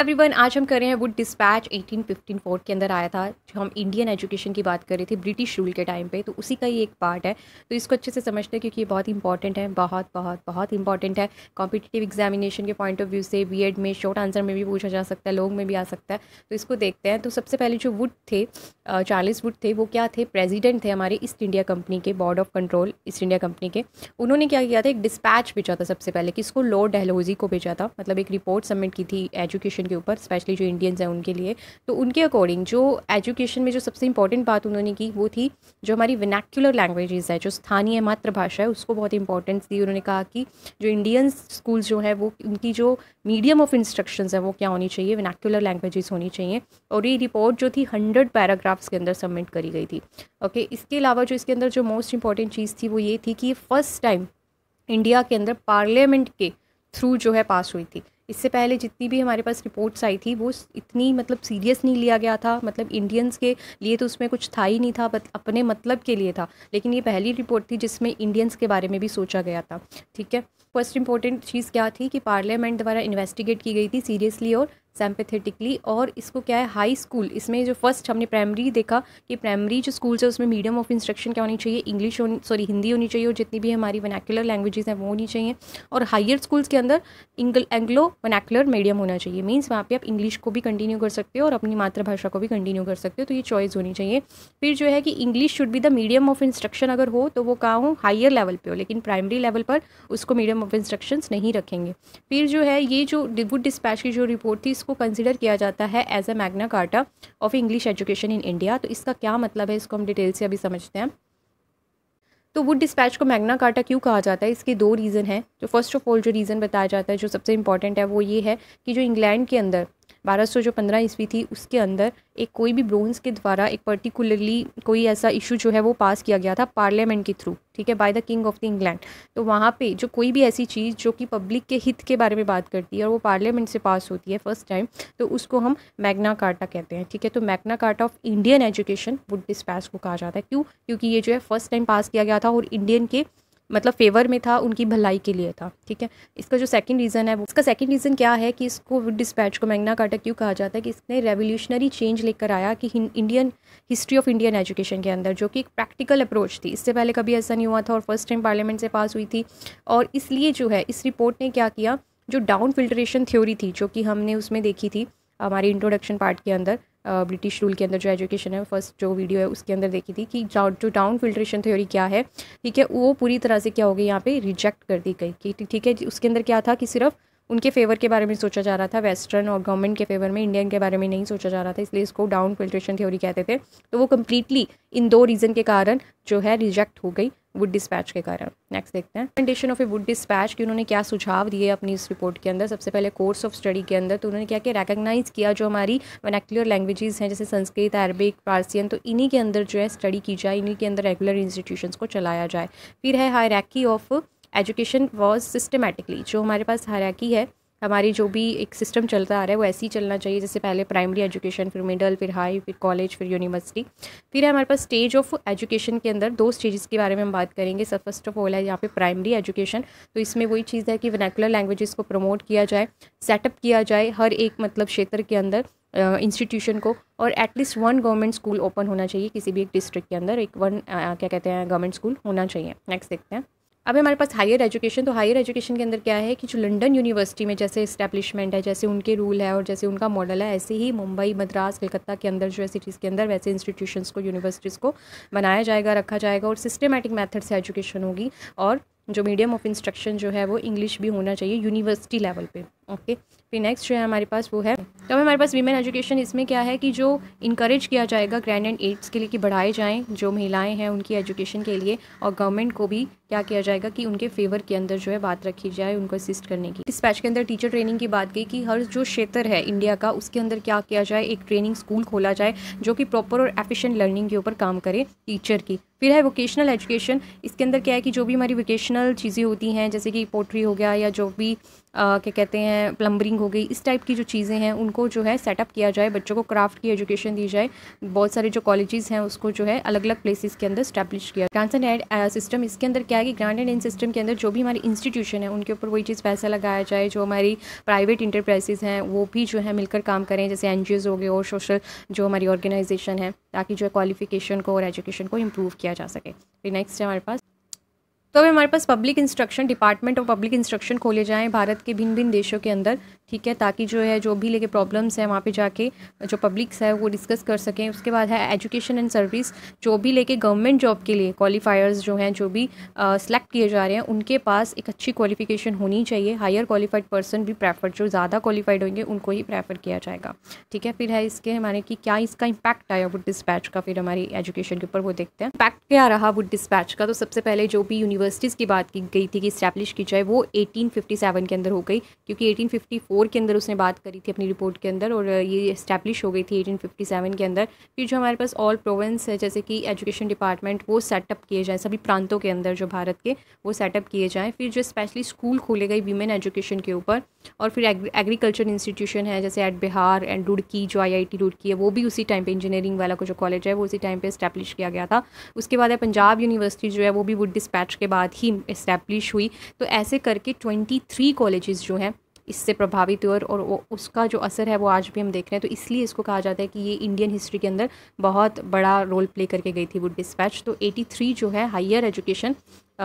every one आज हम कर रहे हैं वो डिस्पैच 1815 फोर्ट के अंदर आया था जो हम इंडियन एजुकेशन की बात कर रहे थे ब्रिटिश रूल के टाइम पे तो उसी का ही एक पार्ट है तो इसको अच्छे से समझते हैं क्योंकि ये बहुत इंपॉर्टेंट है बहुत बहुत बहुत इंपॉर्टेंट है कॉम्पिटिटिव एग्जामिनेशन के पॉइंट ऑफ व्यू से बी में शॉर्ट आंसर में भी पूछा जा सकता है लोग में भी आ सकता है तो इसको देखते हैं तो सबसे पहले जो वुड थे चार्लिस वुड थे वो क्या थे प्रेजिडेंट थे हमारे ईस्ट इंडिया कंपनी के board of control East India Company के उन्होंने क्या किया था एक डिस्पैच भेजा था सबसे पहले किसको लॉर्ड डहलोजी को भेजा था मतलब एक रिपोर्ट सबमिट की थी एजुकेशन एजुकेशन के ऊपर स्पेशली जो इंडियंस हैं उनके लिए तो उनके अकॉर्डिंग जो एजुकेशन में जो सबसे इंपॉर्टेंट बात उन्होंने की वो थी जो हमारी विनैक्युलर लैंग्वेजेस है जो स्थानीय मातृभाषा है उसको बहुत इंपॉर्टेंस दी उन्होंने कहा कि जो इंडियन स्कूल जो है वो उनकी जो मीडियम ऑफ इंस्ट्रक्शन है वो क्या होनी चाहिए विनैक्युलर लैंग्वेजेस होनी चाहिए और ये रिपोर्ट जो थी हंड्रेड पैराग्राफ्स के अंदर सबमिट करी गई थी ओके इसके अलावा जो इसके अंदर जो मोस्ट इंपॉर्टेंट चीज़ थी वो ये थी कि फर्स्ट टाइम इंडिया के अंदर पार्लियामेंट के थ्रू जो है पास हुई थी इससे पहले जितनी भी हमारे पास रिपोर्ट्स आई थी वो इतनी मतलब सीरियस नहीं लिया गया था मतलब इंडियंस के लिए तो उसमें कुछ था ही नहीं था बट अपने मतलब के लिए था लेकिन ये पहली रिपोर्ट थी जिसमें इंडियंस के बारे में भी सोचा गया था ठीक है फर्स्ट इंपॉर्टेंट चीज़ क्या थी कि पार्लियामेंट द्वारा इन्वेस्टिगेट की गई थी सीरियसली और सैम्पेथेटिकली और इसको क्या है हाई स्कूल इसमें जो फर्स्ट हमने प्राइमरी देखा कि प्राइमरी जो स्कूल्स है उसमें मीडियम ऑफ इंस्ट्रक्शन क्या होनी चाहिए इंग्लिश सॉरी हिंदी होनी चाहिए और जितनी भी हमारी वनैकुलर लैंग्वेजेस हैं वो होनी चाहिए और हायर स्कूल्स के अंदर एंग्लो वनैकुलर मीडियम होना चाहिए मीन्स वहाँ पर आप इंग्लिश को भी कंटिन्यू कर सकते हो और अपनी मातृभाषा को भी कंटिन्यू कर सकते हो तो ये चॉइस होनी चाहिए फिर जो है कि English should be the medium of instruction अगर हो तो वो कहाँ हो हायर लेवल पर हो लेकिन प्राइमरी लेवल पर उसको मीडियम ऑफ इंस्ट्रक्शन नहीं रखेंगे फिर जो है ये जो वुड डिस्पैच की जो रिपोर्ट थी इसको कंसिडर किया जाता है as a Magna Carta of English education in India तो इसका क्या मतलब है इसको हम डिटेल से अभी समझते हैं तो वुड डिस्पैच को मैग्ना कार्टा क्यों कहा जाता है इसके दो रीज़न हैं जो फर्स्ट ऑफ ऑल जो रीज़न बताया जाता है जो सबसे इंपॉर्टेंट है वो ये है कि जो इंग्लैंड के अंदर बारह सौ जो पंद्रह ईस्वी थी उसके अंदर एक कोई भी ब्रोन्स के द्वारा एक पर्टिकुलरली कोई ऐसा इशू जो है वो पास किया गया था पार्लियामेंट के थ्रू ठीक है by the king of the England तो वहाँ पे जो कोई भी ऐसी चीज़ जो कि पब्लिक के हित के बारे में बात करती है और वो पार्लियामेंट से पास होती है फर्स्ट टाइम तो उसको हम मैगना कार्टा कहते हैं ठीक है तो Magna Carta of Indian education Wood dispatch को कहा जाता है क्यों क्योंकि ये जो है फर्स्ट टाइम पास किया गया था और इंडियन के मतलब फेवर में था उनकी भलाई के लिए था ठीक है इसका जो सेकंड रीज़न है वो इसका सेकंड रीज़न क्या है कि इसको डिस्पैच को मैंगना काटा क्यों कहा जाता है कि इसने रेवोल्यूशनरी चेंज लेकर आया कि Indian history of Indian education के अंदर जो कि एक प्रैक्टिकल अप्रोच थी इससे पहले कभी ऐसा नहीं हुआ था और फर्स्ट टाइम पार्लियामेंट से पास हुई थी और इसलिए जो है इस रिपोर्ट ने क्या किया जो डाउन फिल्ट्रेशन थ्योरी थी जो कि हमने उसमें देखी थी हमारे इंट्रोडक्शन पार्ट के अंदर ब्रिटिश रूल के अंदर जो एजुकेशन है फर्स्ट जो वीडियो है उसके अंदर देखी थी कि जो डाउन फिल्ट्रेशन थ्योरी क्या है ठीक है वो पूरी तरह से क्या हो गई यहाँ पे रिजेक्ट कर दी गई कि ठीक है उसके अंदर क्या था कि सिर्फ उनके फेवर के बारे में सोचा जा रहा था वेस्टर्न और गवर्नमेंट के फेवर में इंडियन के बारे में नहीं सोचा जा रहा था इसलिए इसको डाउन फिल्ट्रेशन थ्योरी कहते थे तो वो कम्प्लीटली इन दो रीज़न के कारण जो है रिजेक्ट हो गई वुड डिस्पैच के कारण नेक्स्ट देखते हैं condition of a Wood dispatch कि उन्होंने क्या सुझाव दिए अपनी इस रिपोर्ट के अंदर सबसे पहले कोर्स ऑफ स्टडी के अंदर तो उन्होंने क्या क्या रेकग्नाइज़ किया जो हमारी वनैक्लर लैंग्वेजेस हैं जैसे संस्कृत अरबिक फारसियन तो इन्हीं के अंदर जो है स्टडी की जाए इन्हीं के अंदर रेगुलर इंस्टीट्यूशन को चलाया जाए फिर है hierarchy of education was systematically जो हमारे पास हायरकी है हमारी जो भी एक सिस्टम चलता आ रहा है वो ऐसे ही चलना चाहिए जैसे पहले प्राइमरी एजुकेशन फिर मिडल फिर हाई फिर कॉलेज फिर यूनिवर्सिटी फिर है हमारे पास स्टेज ऑफ एजुकेशन के अंदर दो स्टेजेस के बारे में हम बात करेंगे सब फर्स्ट ऑफ ऑल है यहाँ पे प्राइमरी एजुकेशन तो इसमें वही चीज़ है कि वनैकुलर लैंग्वेजेस को प्रमोट किया जाए सेटअप किया जाए हर एक मतलब क्षेत्र के अंदर इंस्टीट्यूशन uh, को और at least one government school open होना चाहिए किसी भी एक डिस्ट्रिक्ट के अंदर एक वन uh, क्या कहते हैं गवर्नमेंट स्कूल होना चाहिए नेक्स्ट देखते हैं अब हमारे पास हायर एजुकेशन तो हायर एजुकेशन के अंदर क्या है कि जो लंदन यूनिवर्सिटी में जैसे इस्टेब्लिशमेंट है जैसे उनके रूल है और जैसे उनका मॉडल है ऐसे ही मुंबई मद्रास कलकत्ता के अंदर जो है सिटीज़ के अंदर वैसे इंस्टीट्यूशंस को यूनिवर्सिटीज़ को बनाया जाएगा रखा जाएगा और सिस्टमेटिक मैथड से एजुकेशन होगी और जो मीडियम ऑफ इंस्ट्रक्शन जो है वो इंग्लिश भी होना चाहिए यूनिवर्सिटी लेवल पर ओके फिर नेक्स्ट जो है हमारे पास वो है तो हमारे पास वीमेन एजुकेशन इसमें क्या है कि जो इनक्रेज किया जाएगा ग्रैंड एंड एड्स के लिए कि बढ़ाए जाएँ जो महिलाएँ हैं उनकी एजुकेशन के लिए और गवर्नमेंट को भी क्या किया जाएगा कि उनके फेवर के अंदर जो है बात रखी जाए उनको असिस्ट करने की इस पैच के अंदर टीचर ट्रेनिंग की बात की कि हर जो क्षेत्र है इंडिया का उसके अंदर क्या किया जाए एक ट्रेनिंग स्कूल खोला जाए जो कि प्रॉपर और एफिशिएंट लर्निंग के ऊपर काम करे टीचर की फिर है वोकेशनल एजुकेशन इसके अंदर क्या है कि जो भी हमारी वोकेशनल चीज़ें होती हैं जैसे कि पोट्री हो गया या जो भी क्या कहते हैं हैं प्लम्बरिंग हो गई इस टाइप की जो चीज़ें हैं उनको जो है सेटअप किया जाए बच्चों को क्राफ्ट की एजुकेशन दी जाए बहुत सारे जो कॉलेजेस हैं उसको जो है अलग अलग प्लेसेस के अंदर स्टैब्लिश किया ग्रांस एंड एड सिस्टम इसके अंदर क्या है कि ग्रांड एंड एंड सिस्टम के अंदर जो भी हमारी इंस्टीट्यूशन है उनके ऊपर वही चीज़ पैसा लगाया जाए जो हमारी प्राइवेट इंटरप्राइजेज हैं वो भी जो है मिलकर काम करें जैसे एन हो गए और सोशल जो हमारी ऑर्गेनाइजेशन है ताकि जो है क्वालिफिकेशन को और एजुकेशन को इम्प्रूव किया जा सके फिर नेक्स्ट है हमारे पास तो अभी हमारे पास public instruction department of public instruction खोले जाएँ भारत के भिन्न भिन्न देशों के अंदर ठीक है ताकि जो है जो भी लेके प्रॉब्लम्स हैं वहाँ पे जाके जो पब्लिक्स है वो डिस्कस कर सकें उसके बाद है एजुकेशन एंड सर्विस जो भी लेके गवर्नमेंट जॉब के लिए क्वालिफायर्स जो हैं जो भी सिलेक्ट किए जा रहे हैं उनके पास एक अच्छी क्वालिफिकेशन होनी चाहिए हायर क्वालिफाइड पर्सन भी प्रेफर जो ज़्यादा क्वालिफाइड होंगे उनको ही प्रेफर किया जाएगा ठीक है फिर है इसके हमारे कि क्या इसका इम्पैक्ट आया वुड डिस्पैच का फिर हमारी एजुकेशन के ऊपर वो देखते हैं इम्पैक्ट क्या रहा वुड डिस्पैच का तो सबसे पहले जो भी यूनिवर्सिटीज़ की बात की गई थी कि इस्टेब्लिश की जाए वो एटीन के अंदर हो गई क्योंकि एटीन फोर के अंदर उसने बात करी थी अपनी रिपोर्ट के अंदर और ये इस्टेब्लिश हो गई थी 1857 के अंदर फिर जो हमारे पास ऑल प्रोवेंस है जैसे कि एजुकेशन डिपार्टमेंट वो सेटअप किए जाएँ सभी प्रांतों के अंदर जो भारत के वो सेटअप किए जाएँ फिर जो स्पेशली स्कूल खोले गए वीमेन एजुकेशन के ऊपर और फिर एग्रीकल्चर इंस्टीट्यूशन है जैसे एट बिहार एंड रुड़की जो आई रुड़की है वो भी उसी टाइम पर इंजीनियरिंग वाला को जो कॉलेज है वो उसी टाइम पर इस्टेब्लिश किया गया था उसके बाद पंजाब यूनिवर्सिटी जो है वो भी वुड डिस्पैच के बाद ही इस्टेब्लिश हुई तो ऐसे करके ट्वेंटी थ्री कॉलेजेस जो हैं इससे प्रभावित हुए और वो उसका जो असर है वो आज भी हम देख रहे हैं तो इसलिए इसको कहा जाता है कि ये इंडियन हिस्ट्री के अंदर बहुत बड़ा रोल प्ले करके गई थी वो डिस्पैच तो 83 जो है हायर एजुकेशन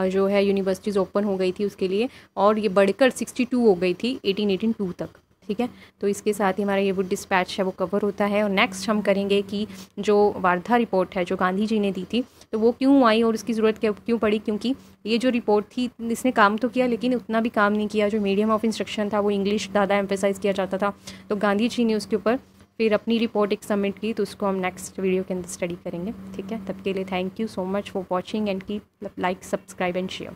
जो है यूनिवर्सिटीज़ ओपन हो गई थी उसके लिए और ये बढ़कर 62 हो गई थी एटीन तक ठीक है तो इसके साथ ही हमारा ये वुड डिस्पैच है वो कवर होता है और नेक्स्ट हम करेंगे कि जो वार्धा रिपोर्ट है जो गांधी जी ने दी थी तो वो क्यों आई और उसकी ज़रूरत क्यों पड़ी क्योंकि ये जो रिपोर्ट थी इसने काम तो किया लेकिन उतना भी काम नहीं किया जो मीडियम ऑफ इंस्ट्रक्शन था वो इंग्लिश ज़्यादा एम्फेसाइज़ किया जाता था तो गांधी जी ने उसके ऊपर फिर अपनी रिपोर्ट एक सबमिट की तो उसको हम नेक्स्ट वीडियो के अंदर स्टडी करेंगे ठीक है तब के लिए thank you so much for watching and की लाइक सब्सक्राइब एंड शेयर